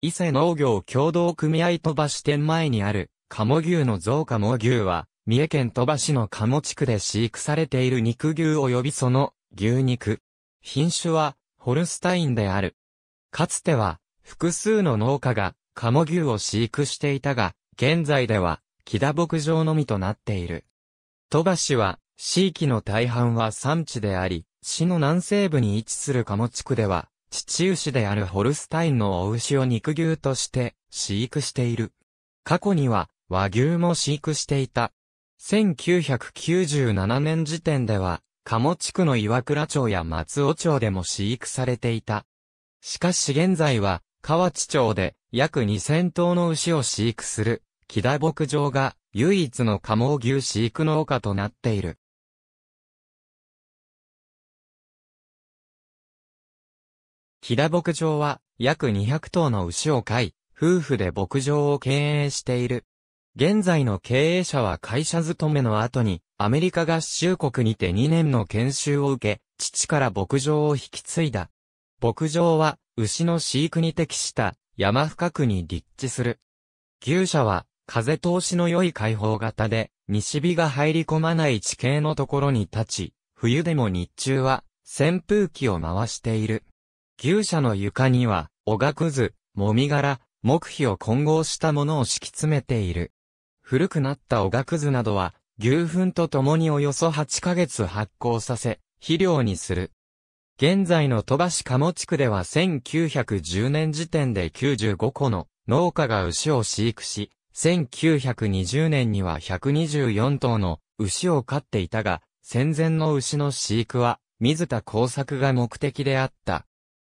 伊勢農業協同組合鳥羽支店前にある、鴨牛の増鴨牛は、三重県鳥羽市の鴨地区で飼育されている肉牛及びその牛肉。品種はホルスタインである。かつては複数の農家が鴨牛を飼育していたが、現在では木田牧場のみとなっている。鳥羽市は地域の大半は産地であり、市の南西部に位置する鴨地区では父牛であるホルスタインのお牛を肉牛として飼育している。過去には和牛も飼育していた。1997年時点では、鴨地区の岩倉町や松尾町でも飼育されていた。しかし現在は、河内町で約2000頭の牛を飼育する、木田牧場が唯一の鴨牛飼育農家となっている。飛騨牧場は約200頭の牛を飼い、夫婦で牧場を経営している。現在の経営者は会社勤めの後に、アメリカ合衆国にて2年の研修を受け、父から牧場を引き継いだ。牧場は、牛の飼育に適した山深くに立地する。牛舎は、風通しの良い開放型で、西日が入り込まない地形のところに立ち、冬でも日中は、扇風機を回している。牛舎の床には、おがくず、もみ殻、木皮を混合したものを敷き詰めている。古くなったおがくずなどは、牛糞と共におよそ8ヶ月発酵させ、肥料にする。現在の鳥羽市鴨地区では1910年時点で95個の農家が牛を飼育し、1920年には124頭の牛を飼っていたが、戦前の牛の飼育は、水田耕作が目的であった。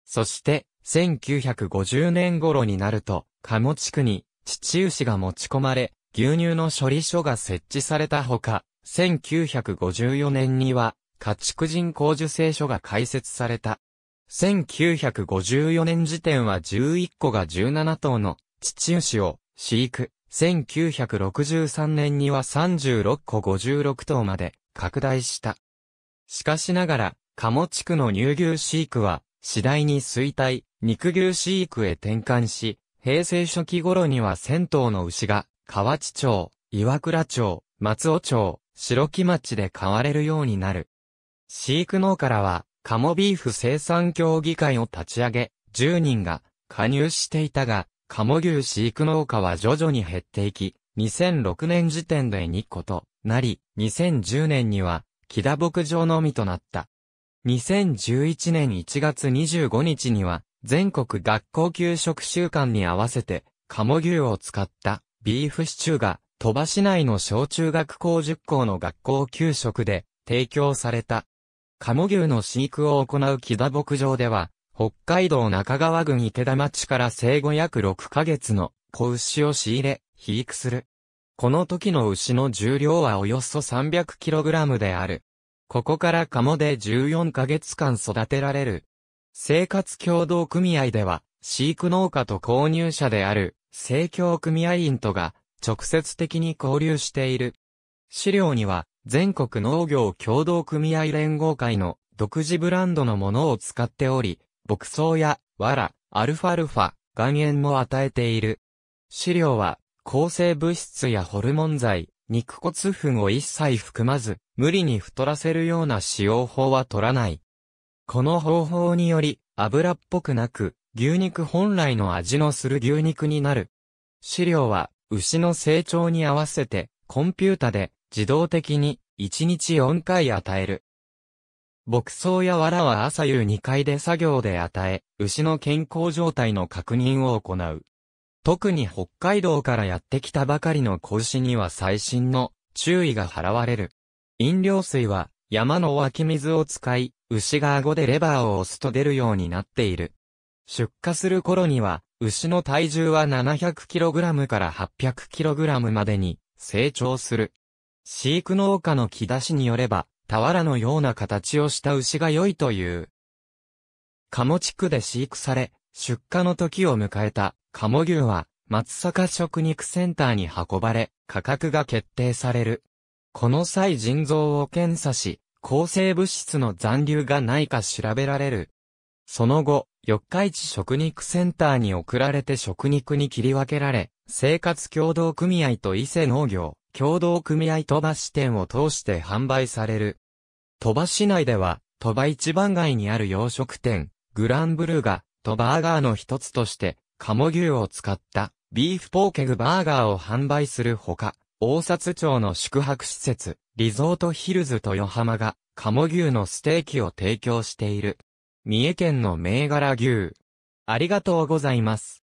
そして、1950年頃になると、鴨地区に、父牛が持ち込まれ、牛乳の処理所が設置されたほか、1954年には、家畜人工受精所が開設された。1954年時点は11個が17頭の父牛を飼育。1963年には36個56頭まで拡大した。しかしながら、鴨地区の乳牛飼育は次第に衰退、肉牛飼育へ転換し、平成初期頃には銭湯の牛が、河内町、岩倉町、松尾町、白木町で飼われるようになる。飼育農からは、カモビーフ生産協議会を立ち上げ、10人が加入していたが、カモ牛飼育農家は徐々に減っていき、2006年時点で2個となり、2010年には、木田牧場のみとなった。2011年1月25日には、全国学校給食週間に合わせて、鴨牛を使ったビーフシチューが、鳥羽市内の小中学校10校の学校給食で提供された。鴨牛の飼育を行う木田牧場では、北海道中川郡池田町から生後約6ヶ月の子牛を仕入れ、肥育する。この時の牛の重量はおよそ 300kg である。ここから鴨で14ヶ月間育てられる。生活協同組合では、飼育農家と購入者である、生協組合員とが、直接的に交流している。資料には、全国農業協同組合連合会の独自ブランドのものを使っており、牧草や、藁、アルファルファ、岩塩も与えている。資料は、抗生物質やホルモン剤、肉骨粉を一切含まず、無理に太らせるような使用法は取らない。この方法により、油っぽくなく、牛肉本来の味のする牛肉になる。飼料は、牛の成長に合わせて、コンピュータで、自動的に、1日4回与える。牧草や藁は朝夕2回で作業で与え、牛の健康状態の確認を行う。特に北海道からやってきたばかりの子牛には最新の注意が払われる。飲料水は山の湧き水を使い、牛が顎でレバーを押すと出るようになっている。出荷する頃には、牛の体重は 700kg から 800kg までに成長する。飼育農家の木出しによれば、俵のような形をした牛が良いという。鴨地区で飼育され、出荷の時を迎えた鴨牛は、松阪食肉センターに運ばれ、価格が決定される。この際腎臓を検査し、抗生物質の残留がないか調べられる。その後、四日市食肉センターに送られて食肉に切り分けられ、生活協同組合と伊勢農業、協同組合鳥羽支店を通して販売される。鳥羽市内では、鳥羽一番街にある洋食店、グランブルーが、鳥羽アガーの一つとして、鴨牛を使ったビーフポーケグバーガーを販売するほか、大札町の宿泊施設、リゾートヒルズ豊浜が、鴨牛のステーキを提供している。三重県の銘柄牛。ありがとうございます。